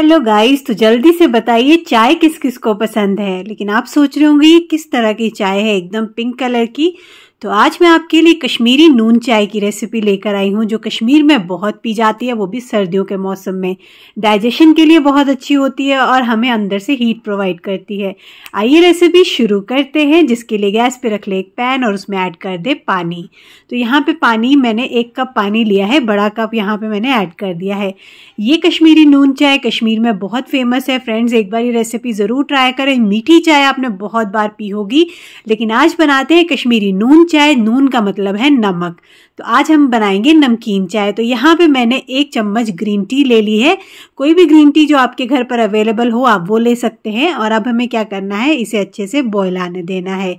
hello guys तो जल्दी से बताइए चाय किस किस को पसंद है लेकिन आप सोच रहे होंगे किस तरह की चाय है एकदम पिंक कलर की तो आज मैं आपके लिए कश्मीरी नून चाय की रेसिपी लेकर आई हूँ जो कश्मीर में बहुत पी जाती है वो भी सर्दियों के मौसम में डाइजेशन के लिए बहुत अच्छी होती है और हमें अंदर से हीट प्रोवाइड करती है आइए रेसिपी शुरू करते हैं जिसके लिए गैस पे रख ले एक पैन और उसमें ऐड कर दे पानी तो यहाँ पे पानी मैंने एक कप पानी लिया है बड़ा कप यहाँ पे मैंने ऐड कर दिया है ये कश्मीरी नून चाय कश्मीर में बहुत फेमस है फ्रेंड्स एक बार ये रेसिपी ज़रूर ट्राई करें मीठी चाय आपने बहुत बार पी होगी लेकिन आज बनाते हैं कश्मीरी नून चाय नून का मतलब है नमक तो आज हम बनाएंगे नमकीन चाय तो यहाँ पे मैंने एक चम्मच ग्रीन टी ले ली है कोई भी ग्रीन टी जो आपके घर पर अवेलेबल हो आप वो ले सकते हैं और अब हमें क्या करना है इसे अच्छे से बॉयल आने देना है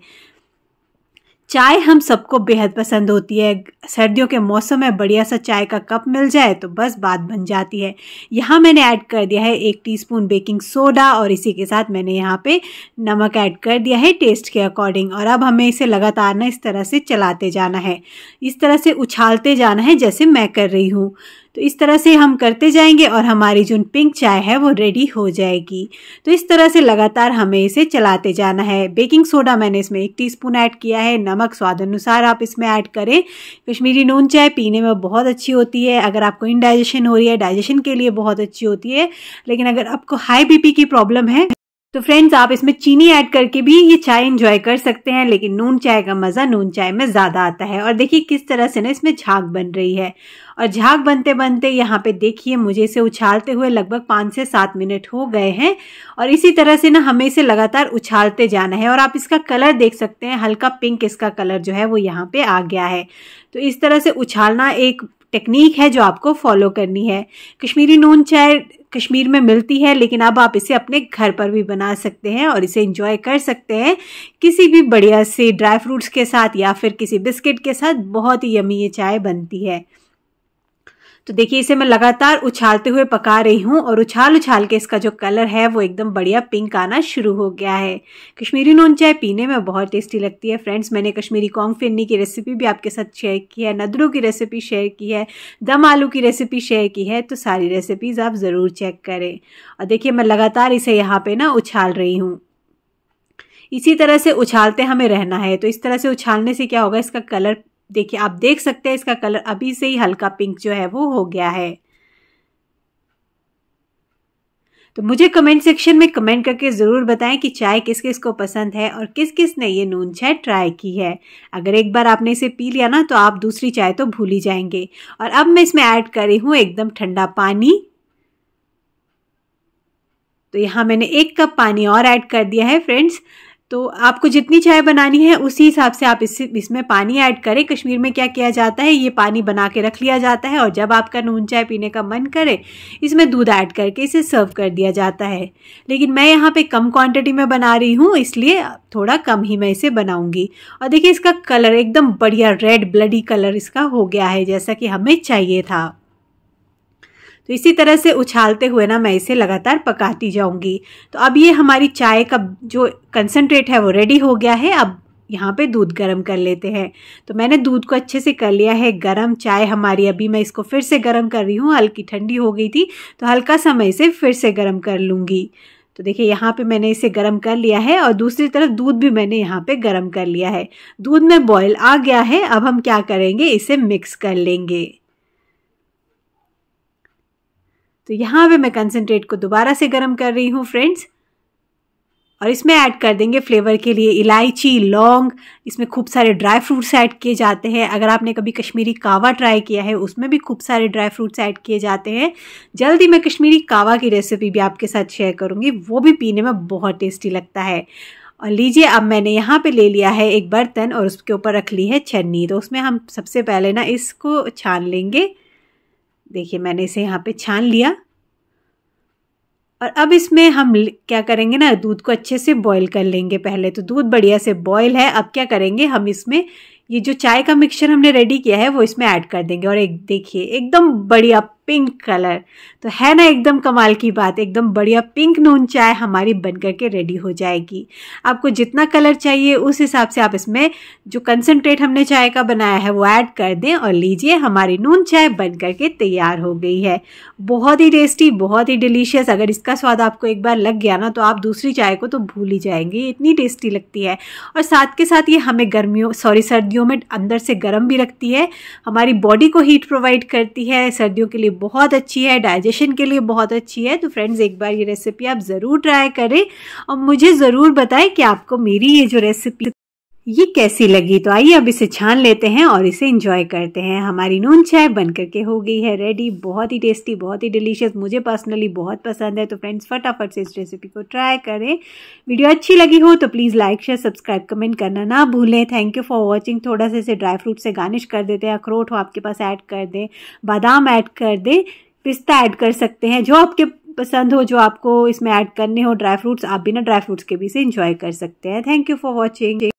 चाय हम सबको बेहद पसंद होती है सर्दियों के मौसम में बढ़िया सा चाय का कप मिल जाए तो बस बात बन जाती है यहाँ मैंने ऐड कर दिया है एक टीस्पून बेकिंग सोडा और इसी के साथ मैंने यहाँ पे नमक ऐड कर दिया है टेस्ट के अकॉर्डिंग और अब हमें इसे लगातार ना इस तरह से चलाते जाना है इस तरह से उछालते जाना है जैसे मैं कर रही हूँ तो इस तरह से हम करते जाएंगे और हमारी जो पिंक चाय है वो रेडी हो जाएगी तो इस तरह से लगातार हमें इसे चलाते जाना है बेकिंग सोडा मैंने इसमें एक टीस्पून ऐड किया है नमक स्वाद अनुसार आप इसमें ऐड करें कश्मीरी नून चाय पीने में बहुत अच्छी होती है अगर आपको इनडाइजेशन हो रही है डाइजेशन के लिए बहुत अच्छी होती है लेकिन अगर आपको हाई बी की प्रॉब्लम है तो फ्रेंड्स आप इसमें चीनी ऐड करके भी ये चाय एंजॉय कर सकते हैं लेकिन नून चाय का मज़ा नून चाय में ज़्यादा आता है और देखिए किस तरह से ना इसमें झाग बन रही है और झाग बनते बनते यहाँ पे देखिए मुझे इसे उछालते हुए लगभग पाँच से सात मिनट हो गए हैं और इसी तरह से ना हमें इसे लगातार उछालते जाना है और आप इसका कलर देख सकते हैं हल्का पिंक इसका कलर जो है वो यहाँ पे आ गया है तो इस तरह से उछालना एक टेक्निक है जो आपको फॉलो करनी है कश्मीरी नून चाय कश्मीर में मिलती है लेकिन अब आप इसे अपने घर पर भी बना सकते हैं और इसे इंजॉय कर सकते हैं किसी भी बढ़िया से ड्राई फ्रूट्स के साथ या फिर किसी बिस्किट के साथ बहुत ही यमी ये चाय बनती है तो देखिए इसे मैं लगातार उछालते हुए पका रही हूँ और उछाल उछाल के इसका जो कलर है वो एकदम बढ़िया पिंक आना शुरू हो गया है कश्मीरी नून चाय पीने में बहुत टेस्टी लगती है फ्रेंड्स मैंने कश्मीरी कॉन्ग फिरनी की रेसिपी भी आपके साथ शेयर की है नदरू की रेसिपी शेयर की है दम आलू की रेसिपी शेयर की है तो सारी रेसिपीज़ आप ज़रूर चेक करें और देखिए मैं लगातार इसे यहाँ पर ना उछाल रही हूँ इसी तरह से उछालते हमें रहना है तो इस तरह से उछालने से क्या होगा इसका कलर देखिए आप देख सकते हैं इसका कलर अभी से ही हल्का पिंक जो है वो हो गया है तो मुझे कमेंट सेक्शन में कमेंट करके ज़रूर बताएं कि चाय किस किस को पसंद है और किस किस ने ये नून चाय ट्राई की है अगर एक बार आपने इसे पी लिया ना तो आप दूसरी चाय तो भूल ही जाएंगे और अब मैं इसमें ऐड करी हूँ एकदम ठंडा पानी तो यहाँ मैंने एक कप पानी और ऐड कर दिया है फ्रेंड्स तो आपको जितनी चाय बनानी है उसी हिसाब से आप इस इसमें पानी ऐड करें कश्मीर में क्या किया जाता है ये पानी बना के रख लिया जाता है और जब आपका नून चाय पीने का मन करे इसमें दूध ऐड करके इसे सर्व कर दिया जाता है लेकिन मैं यहाँ पे कम क्वांटिटी में बना रही हूँ इसलिए थोड़ा कम ही मैं इसे बनाऊँगी और देखिए इसका कलर एकदम बढ़िया रेड ब्लडी कलर इसका हो गया है जैसा कि हमें चाहिए था तो इसी तरह से उछालते हुए ना मैं इसे लगातार पकाती जाऊंगी तो अब ये हमारी चाय का जो कंसनट्रेट है वो रेडी हो गया है अब यहाँ पे दूध गर्म कर लेते हैं तो मैंने दूध को अच्छे से कर लिया है गर्म चाय हमारी अभी मैं इसको फिर से गर्म कर रही हूँ हल्की ठंडी हो गई थी तो हल्का सा मैं इसे फिर से गर्म कर लूँगी तो देखिए यहाँ पे मैंने इसे गर्म कर लिया है और दूसरी तरफ दूध भी मैंने यहाँ पे गर्म कर लिया है दूध में बॉयल आ गया है अब हम क्या करेंगे इसे मिक्स कर लेंगे तो यहाँ पे मैं कंसनट्रेट को दोबारा से गर्म कर रही हूँ फ्रेंड्स और इसमें ऐड कर देंगे फ्लेवर के लिए इलायची लौंग इसमें खूब सारे ड्राई फ्रूट्स ऐड किए जाते हैं अगर आपने कभी कश्मीरी कावा ट्राई किया है उसमें भी खूब सारे ड्राई फ्रूट्स ऐड किए जाते हैं जल्दी मैं कश्मीरी कावा की रेसिपी भी आपके साथ शेयर करूँगी वो भी पीने में बहुत टेस्टी लगता है और लीजिए अब मैंने यहाँ पर ले लिया है एक बर्तन और उसके ऊपर रख ली है छन्नी तो उसमें हम सबसे पहले ना इसको छान लेंगे देखिए मैंने इसे यहाँ पे छान लिया और अब इसमें हम क्या करेंगे ना दूध को अच्छे से बॉईल कर लेंगे पहले तो दूध बढ़िया से बॉईल है अब क्या करेंगे हम इसमें ये जो चाय का मिक्सचर हमने रेडी किया है वो इसमें ऐड कर देंगे और एक देखिए एकदम बढ़िया पिंक कलर तो है ना एकदम कमाल की बात एकदम बढ़िया पिंक नून चाय हमारी बन करके रेडी हो जाएगी आपको जितना कलर चाहिए उस हिसाब से आप इसमें जो कंसनट्रेट हमने चाय का बनाया है वो ऐड कर दें और लीजिए हमारी नून चाय बन करके तैयार हो गई है बहुत ही टेस्टी बहुत ही डिलीशियस अगर इसका स्वाद आपको एक बार लग गया ना तो आप दूसरी चाय को तो भूल ही जाएंगे इतनी टेस्टी लगती है और साथ के साथ ये हमें गर्मियों सॉरी सर्दियों में अंदर से गर्म भी रखती है हमारी बॉडी को हीट प्रोवाइड करती है सर्दियों के लिए बहुत अच्छी है डाइजेशन के लिए बहुत अच्छी है तो फ्रेंड्स एक बार ये रेसिपी आप ज़रूर ट्राई करें और मुझे ज़रूर बताएं कि आपको मेरी ये जो रेसिपी ये कैसी लगी तो आइए अब इसे छान लेते हैं और इसे इंजॉय करते हैं हमारी नून चाय बन करके हो गई है रेडी बहुत ही टेस्टी बहुत ही डिलीशियस मुझे पर्सनली बहुत पसंद है तो फ्रेंड्स फटाफट से इस रेसिपी को ट्राई करें वीडियो अच्छी लगी हो तो please like share subscribe comment करना ना भूलें थैंक यू फॉर वॉचिंग थोड़ा सा इसे ड्राई फ्रूट से गार्निश कर देते हैं अखरोट हो आपके पास ऐड कर दें बादाम ऐड कर दें पिस्ता ऐड कर सकते हैं जो आपके पसंद हो जो आपको इसमें ऐड करने हो ड्राई फ्रूट्स आप भी ना ड्राई फ्रूट्स के भी इसे इंजॉय कर सकते हैं थैंक यू फॉर वॉचिंग